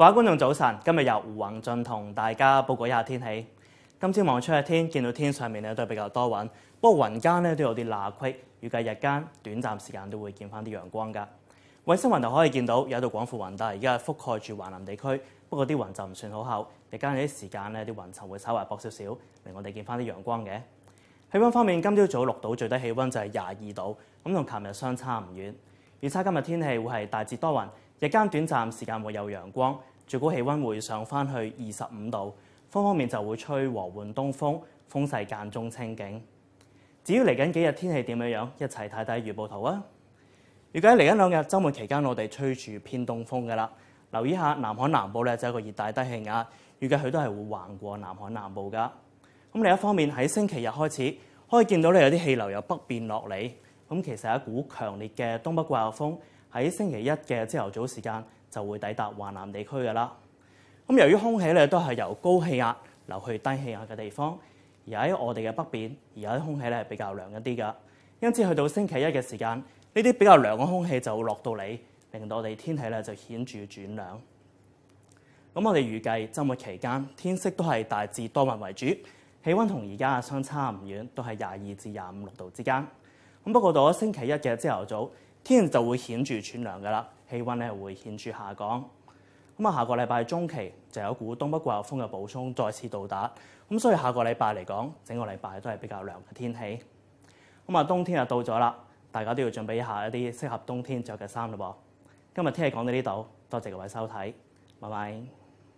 各位觀眾早晨，今日由胡宏俊同大家報告一下天氣。今朝望出嘅天，見到天上面咧都系比較多雲，不過雲間咧都有啲罅隙。預計日間短暫時間都會見翻啲陽光㗎。衛星雲就可以見到有一道廣闊雲带，而家覆蓋住华南地區，不過啲雲就唔算好厚。日間有啲時間咧，啲雲層會稍微薄少少，令我哋見翻啲陽光嘅。氣温方面，今朝早六島最低氣温就係廿二度，咁同琴日相差唔遠。預測今日天氣會係大致多雲，日間短暫時間會有陽光。最高氣温會上翻去二十五度，方方面就會吹和緩東風，風勢間中清勁。至於嚟緊幾日天氣點樣樣，一齊睇睇預報圖啊！預計嚟緊兩日週末期間，我哋吹住偏東風嘅啦。留意下南海南部咧，就有一個熱帶低氣壓，預計佢都係會橫過南海南部噶。咁另一方面喺星期日開始，可以見到咧有啲氣流由北邊落嚟，咁其實係一股強烈嘅東北季候風。喺星期一嘅朝頭早時間就會抵達華南地區嘅啦。咁由於空氣咧都係由高氣壓流去低氣壓嘅地方，而喺我哋嘅北邊，而家空氣咧係比較涼一啲嘅。因此去到星期一嘅時間，呢啲比較涼嘅空氣就落到嚟，令到我哋天氣咧就顯著轉涼。咁我哋預計周末期間天色都係大致多雲為主，氣温同而家相差唔遠，都係廿二至廿五六度之間。咁不過到咗星期一嘅朝頭早。天氣就會顯著轉涼嘅啦，氣温咧會顯著下降。咁啊，下個禮拜中期就有股東北季候風嘅補充再次到達，咁所以下個禮拜嚟講，整個禮拜都係比較涼嘅天氣。咁啊，冬天就到咗啦，大家都要準備一下一啲適合冬天着嘅衫咯。今日天氣講到呢度，多謝各位收睇，拜拜。